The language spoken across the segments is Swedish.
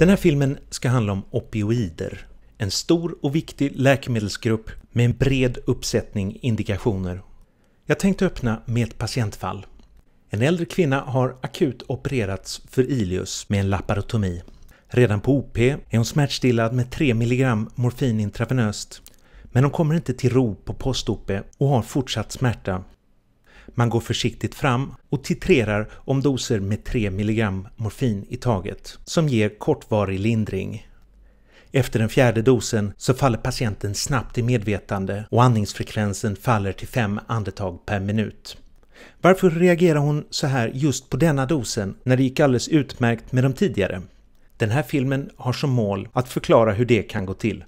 Den här filmen ska handla om opioider. En stor och viktig läkemedelsgrupp med en bred uppsättning indikationer. Jag tänkte öppna med ett patientfall. En äldre kvinna har akut opererats för ilius med en laparotomi. Redan på OP är hon smärtstillad med 3 mg morfin intravenöst. Men hon kommer inte till ro på post-OP och har fortsatt smärta man går försiktigt fram och titrerar om doser med 3 mg morfin i taget, som ger kortvarig lindring. Efter den fjärde dosen så faller patienten snabbt i medvetande och andningsfrekvensen faller till 5 andetag per minut. Varför reagerar hon så här just på denna dosen när det gick alldeles utmärkt med de tidigare? Den här filmen har som mål att förklara hur det kan gå till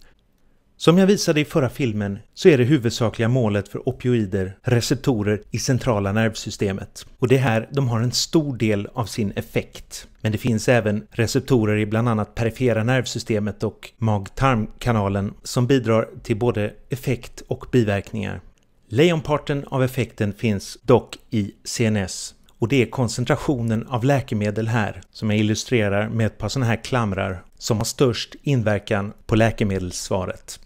som jag visade i förra filmen så är det huvudsakliga målet för opioider receptorer i centrala nervsystemet och det är här de har en stor del av sin effekt. Men det finns även receptorer i bland annat perifera nervsystemet och mag-tarmkanalen som bidrar till både effekt och biverkningar. Lejonparten av effekten finns dock i CNS och det är koncentrationen av läkemedel här som jag illustrerar med ett par sådana här klamrar som har störst inverkan på läkemedelssvaret.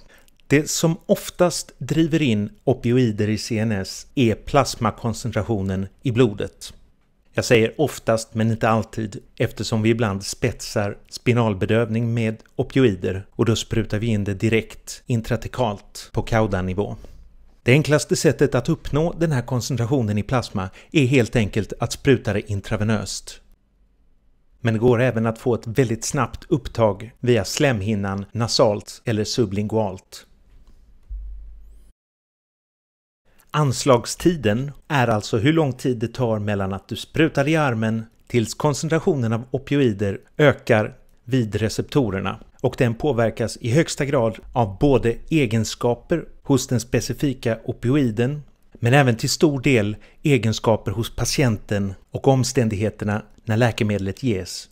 Det som oftast driver in opioider i CNS är plasmakoncentrationen i blodet. Jag säger oftast men inte alltid eftersom vi ibland spetsar spinalbedövning med opioider och då sprutar vi in det direkt intratekalt på kaudanivå. Det enklaste sättet att uppnå den här koncentrationen i plasma är helt enkelt att spruta det intravenöst. Men det går även att få ett väldigt snabbt upptag via slemhinnan nasalt eller sublingualt. Anslagstiden är alltså hur lång tid det tar mellan att du sprutar i armen tills koncentrationen av opioider ökar vid receptorerna och den påverkas i högsta grad av både egenskaper hos den specifika opioiden men även till stor del egenskaper hos patienten och omständigheterna när läkemedlet ges.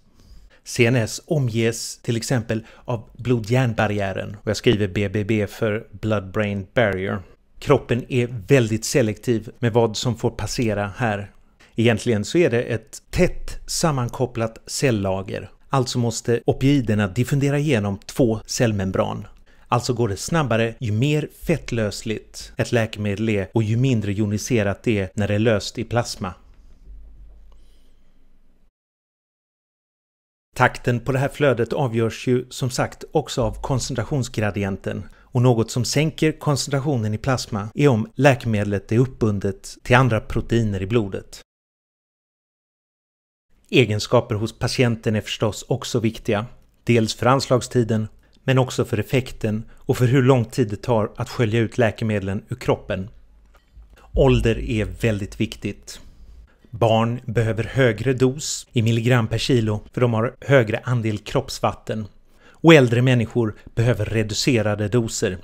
CNS omges till exempel av blod-hjärnbarriären och jag skriver BBB för Blood Brain Barrier kroppen är väldigt selektiv med vad som får passera här. Egentligen så är det ett tätt sammankopplat celllager. Alltså måste opioiderna diffundera igenom två cellmembran. Alltså går det snabbare ju mer fettlösligt ett läkemedel är och ju mindre joniserat det är när det är löst i plasma. Takten på det här flödet avgörs ju som sagt också av koncentrationsgradienten och något som sänker koncentrationen i plasma är om läkemedlet är uppbundet till andra proteiner i blodet. Egenskaper hos patienten är förstås också viktiga, dels för anslagstiden men också för effekten och för hur lång tid det tar att skölja ut läkemedlen ur kroppen. Ålder är väldigt viktigt. Barn behöver högre dos i milligram per kilo för de har högre andel kroppsvatten och äldre människor behöver reducerade doser.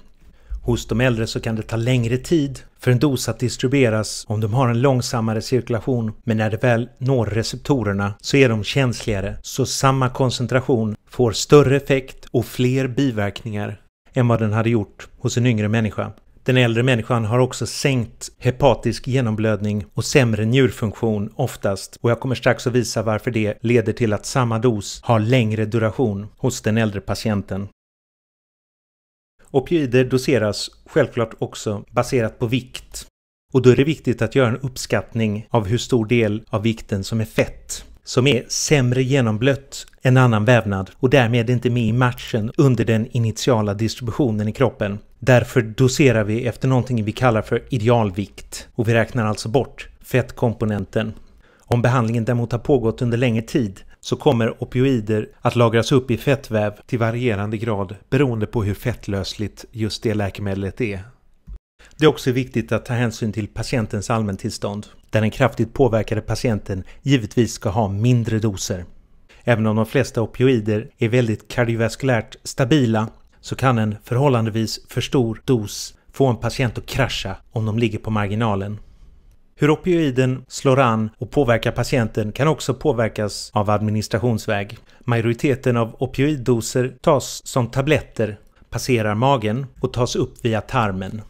Hos de äldre så kan det ta längre tid för en dos att distribueras om de har en långsammare cirkulation men när det väl når receptorerna så är de känsligare så samma koncentration får större effekt och fler biverkningar än vad den hade gjort hos en yngre människa. Den äldre människan har också sänkt hepatisk genomblödning och sämre njurfunktion oftast och jag kommer strax att visa varför det leder till att samma dos har längre duration hos den äldre patienten. Opioider doseras självklart också baserat på vikt och då är det viktigt att göra en uppskattning av hur stor del av vikten som är fett som är sämre genomblött än annan vävnad och därmed inte med i matchen under den initiala distributionen i kroppen. Därför doserar vi efter någonting vi kallar för idealvikt och vi räknar alltså bort fettkomponenten. Om behandlingen däremot har pågått under längre tid så kommer opioider att lagras upp i fettväv till varierande grad beroende på hur fettlösligt just det läkemedlet är. Det är också viktigt att ta hänsyn till patientens allmäntillstånd, där den kraftigt påverkade patienten givetvis ska ha mindre doser. Även om de flesta opioider är väldigt kardiovaskulärt stabila så kan en förhållandevis för stor dos få en patient att krascha om de ligger på marginalen. Hur opioiden slår an och påverkar patienten kan också påverkas av administrationsväg. Majoriteten av opioiddoser tas som tabletter, passerar magen och tas upp via tarmen.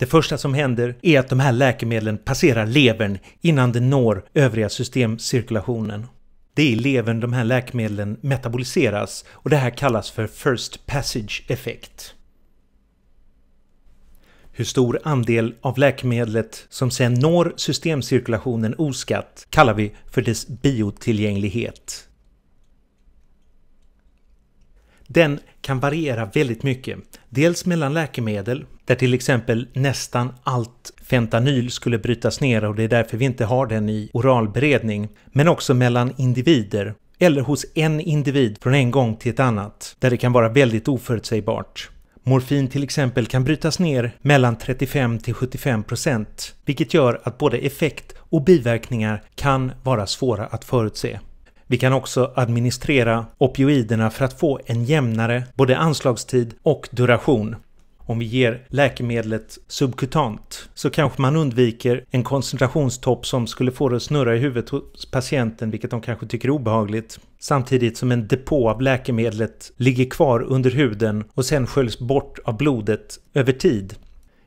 Det första som händer är att de här läkemedlen passerar levern innan de når övriga systemcirkulationen. Det är i levern de här läkemedlen metaboliseras och det här kallas för First Passage Effect. Hur stor andel av läkemedlet som sedan når systemcirkulationen oskatt kallar vi för dess biotillgänglighet. Den kan variera väldigt mycket. Dels mellan läkemedel, där till exempel nästan allt fentanyl skulle brytas ner och det är därför vi inte har den i oralberedning, men också mellan individer eller hos en individ från en gång till ett annat, där det kan vara väldigt oförutsägbart. Morfin till exempel kan brytas ner mellan 35 till 75 procent, vilket gör att både effekt och biverkningar kan vara svåra att förutse. Vi kan också administrera opioiderna för att få en jämnare både anslagstid och duration. Om vi ger läkemedlet subkutant så kanske man undviker en koncentrationstopp som skulle få det att snurra i huvudet hos patienten vilket de kanske tycker är obehagligt. Samtidigt som en depå av läkemedlet ligger kvar under huden och sen sköljs bort av blodet över tid.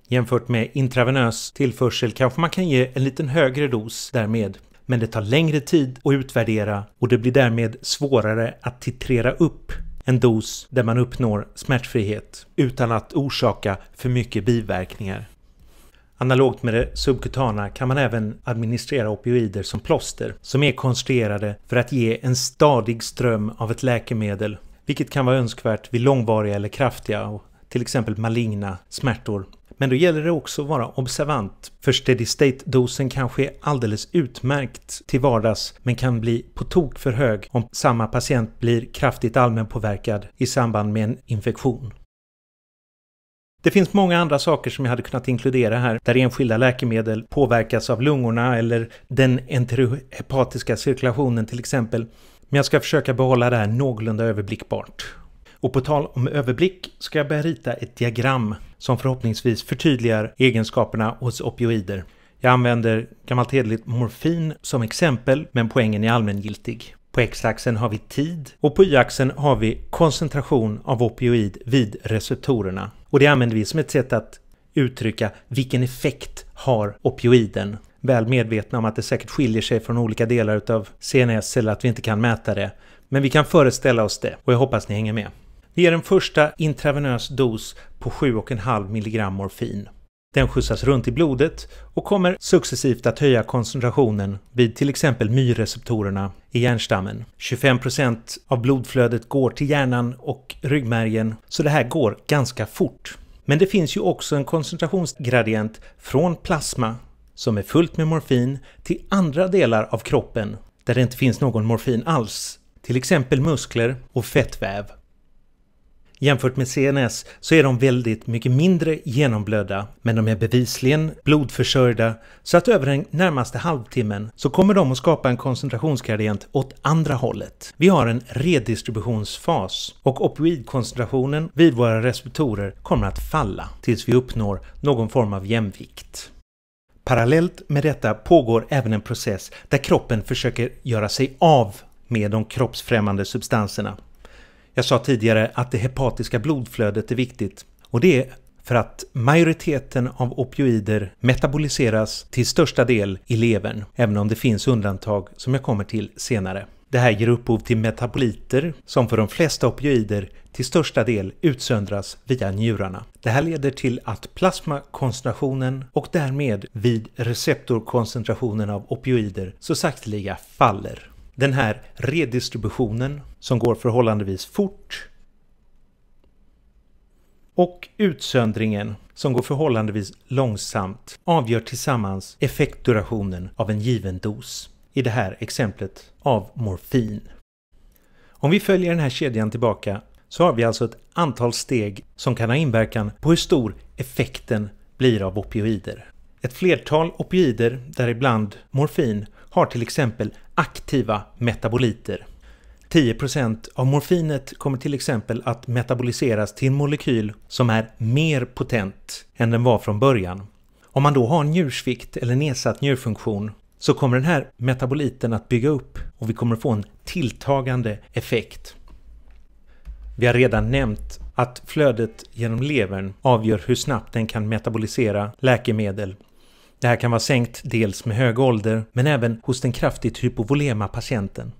Jämfört med intravenös tillförsel kanske man kan ge en liten högre dos därmed men det tar längre tid att utvärdera och det blir därmed svårare att titrera upp en dos där man uppnår smärtfrihet utan att orsaka för mycket biverkningar. Analogt med det subkutana kan man även administrera opioider som plåster som är konstruerade för att ge en stadig ström av ett läkemedel vilket kan vara önskvärt vid långvariga eller kraftiga och till exempel maligna smärtor men då gäller det också att vara observant, för steady state-dosen kanske är alldeles utmärkt till vardags men kan bli på tok för hög om samma patient blir kraftigt allmänpåverkad i samband med en infektion. Det finns många andra saker som jag hade kunnat inkludera här, där enskilda läkemedel påverkas av lungorna eller den enterohepatiska cirkulationen till exempel. Men jag ska försöka behålla det här någorlunda överblickbart. Och på tal om överblick ska jag börja rita ett diagram som förhoppningsvis förtydligar egenskaperna hos opioider. Jag använder gammalt hederligt morfin som exempel, men poängen är allmängiltig. På x-axeln har vi tid och på y-axeln har vi koncentration av opioid vid receptorerna. Och det använder vi som ett sätt att uttrycka vilken effekt har opioiden. Väl medvetna om att det säkert skiljer sig från olika delar utav CNS eller att vi inte kan mäta det. Men vi kan föreställa oss det och jag hoppas ni hänger med. Vi ger en första intravenös dos på 7,5 mg morfin. Den skjutsas runt i blodet och kommer successivt att höja koncentrationen vid till exempel myreceptorerna i hjärnstammen. 25% av blodflödet går till hjärnan och ryggmärgen, så det här går ganska fort. Men det finns ju också en koncentrationsgradient från plasma, som är fullt med morfin, till andra delar av kroppen där det inte finns någon morfin alls, till exempel muskler och fettväv. Jämfört med CNS så är de väldigt mycket mindre genomblödda men de är bevisligen blodförsörjda så att över den närmaste halvtimmen så kommer de att skapa en koncentrationsgradient åt andra hållet. Vi har en redistributionsfas och opioidkoncentrationen vid våra receptorer kommer att falla tills vi uppnår någon form av jämvikt. Parallellt med detta pågår även en process där kroppen försöker göra sig av med de kroppsfrämmande substanserna jag sa tidigare att det hepatiska blodflödet är viktigt och det är för att majoriteten av opioider metaboliseras till största del i levern, även om det finns undantag som jag kommer till senare. Det här ger upphov till metaboliter som för de flesta opioider till största del utsöndras via njurarna. Det här leder till att plasmakoncentrationen och därmed vid receptorkoncentrationen av opioider så sakteliga faller den här redistributionen som går förhållandevis fort och utsöndringen som går förhållandevis långsamt avgör tillsammans effektdurationen av en given dos. I det här exemplet av morfin. Om vi följer den här kedjan tillbaka så har vi alltså ett antal steg som kan ha inverkan på hur stor effekten blir av opioider. Ett flertal opioider, däribland morfin, har till exempel aktiva metaboliter. 10% av morfinet kommer till exempel att metaboliseras till en molekyl som är mer potent än den var från början. Om man då har njursvikt eller nedsatt njurfunktion så kommer den här metaboliten att bygga upp och vi kommer få en tilltagande effekt. Vi har redan nämnt att flödet genom levern avgör hur snabbt den kan metabolisera läkemedel det här kan vara sänkt dels med hög ålder men även hos den kraftigt hypovolema patienten.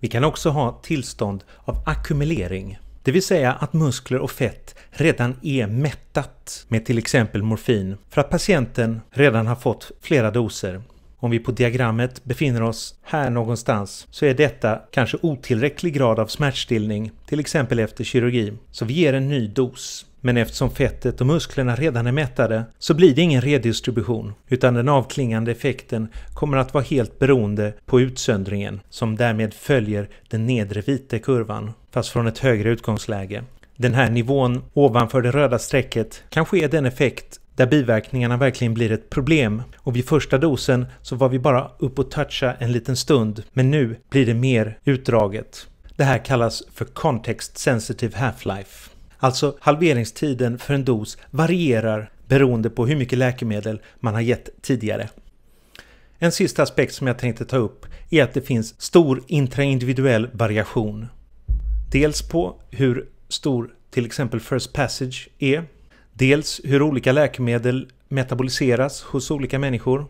Vi kan också ha tillstånd av ackumulering, det vill säga att muskler och fett redan är mättat med till exempel morfin för att patienten redan har fått flera doser. Om vi på diagrammet befinner oss här någonstans så är detta kanske otillräcklig grad av smärtstillning, till exempel efter kirurgi, så vi ger en ny dos. Men eftersom fettet och musklerna redan är mättade så blir det ingen redistribution utan den avklingande effekten kommer att vara helt beroende på utsöndringen som därmed följer den nedre vita kurvan fast från ett högre utgångsläge. Den här nivån ovanför det röda strecket kanske är den effekt där biverkningarna verkligen blir ett problem och vid första dosen så var vi bara upp och toucha en liten stund men nu blir det mer utdraget. Det här kallas för Context Sensitive Half-Life. Alltså halveringstiden för en dos varierar beroende på hur mycket läkemedel man har gett tidigare. En sista aspekt som jag tänkte ta upp är att det finns stor intraindividuell variation. Dels på hur stor till exempel First Passage är. Dels hur olika läkemedel metaboliseras hos olika människor.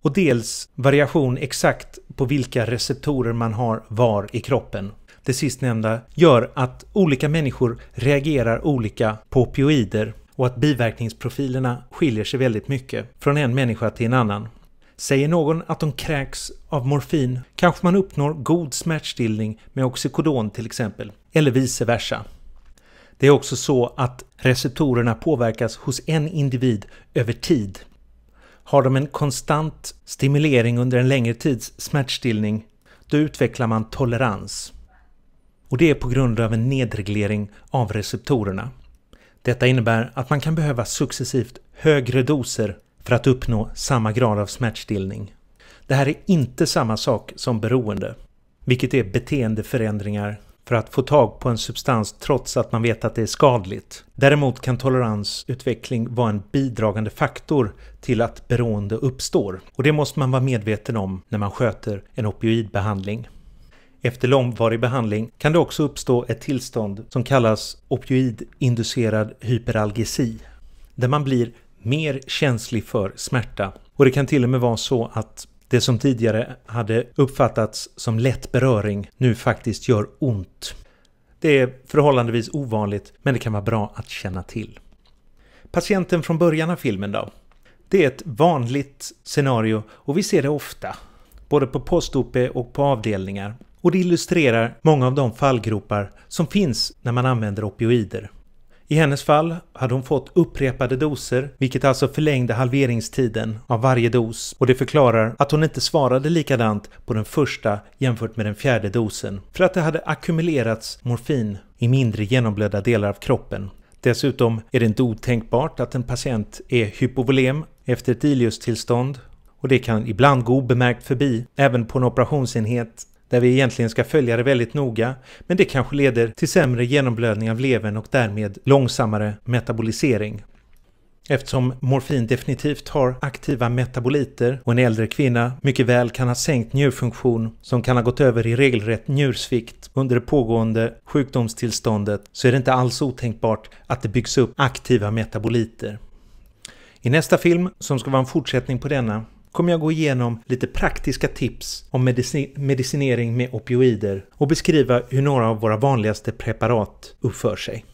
Och dels variation exakt på vilka receptorer man har var i kroppen det sistnämnda gör att olika människor reagerar olika på opioider och att biverkningsprofilerna skiljer sig väldigt mycket från en människa till en annan. Säger någon att de kräks av morfin kanske man uppnår god smärtstillning med oxykodon till exempel, eller vice versa. Det är också så att receptorerna påverkas hos en individ över tid. Har de en konstant stimulering under en längre tids smärtstillning, då utvecklar man tolerans och det är på grund av en nedreglering av receptorerna. Detta innebär att man kan behöva successivt högre doser för att uppnå samma grad av smärtstillning. Det här är inte samma sak som beroende, vilket är beteendeförändringar för att få tag på en substans trots att man vet att det är skadligt. Däremot kan toleransutveckling vara en bidragande faktor till att beroende uppstår och det måste man vara medveten om när man sköter en opioidbehandling. Efter långvarig behandling kan det också uppstå ett tillstånd som kallas opioidinducerad hyperalgesi, där man blir mer känslig för smärta. Och det kan till och med vara så att det som tidigare hade uppfattats som lätt beröring nu faktiskt gör ont. Det är förhållandevis ovanligt, men det kan vara bra att känna till. Patienten från början av filmen då? Det är ett vanligt scenario och vi ser det ofta, både på post och på avdelningar och det illustrerar många av de fallgropar som finns när man använder opioider. I hennes fall hade hon fått upprepade doser, vilket alltså förlängde halveringstiden av varje dos och det förklarar att hon inte svarade likadant på den första jämfört med den fjärde dosen för att det hade ackumulerats morfin i mindre genomblödda delar av kroppen. Dessutom är det inte otänkbart att en patient är hypovolem efter ett iliustillstånd och det kan ibland gå obemärkt förbi även på en operationsenhet där vi egentligen ska följa det väldigt noga, men det kanske leder till sämre genomblödning av levern och därmed långsammare metabolisering. Eftersom morfin definitivt har aktiva metaboliter och en äldre kvinna mycket väl kan ha sänkt njurfunktion som kan ha gått över i regelrätt njursvikt under det pågående sjukdomstillståndet så är det inte alls otänkbart att det byggs upp aktiva metaboliter. I nästa film, som ska vara en fortsättning på denna, kommer jag gå igenom lite praktiska tips om medicin medicinering med opioider och beskriva hur några av våra vanligaste preparat uppför sig.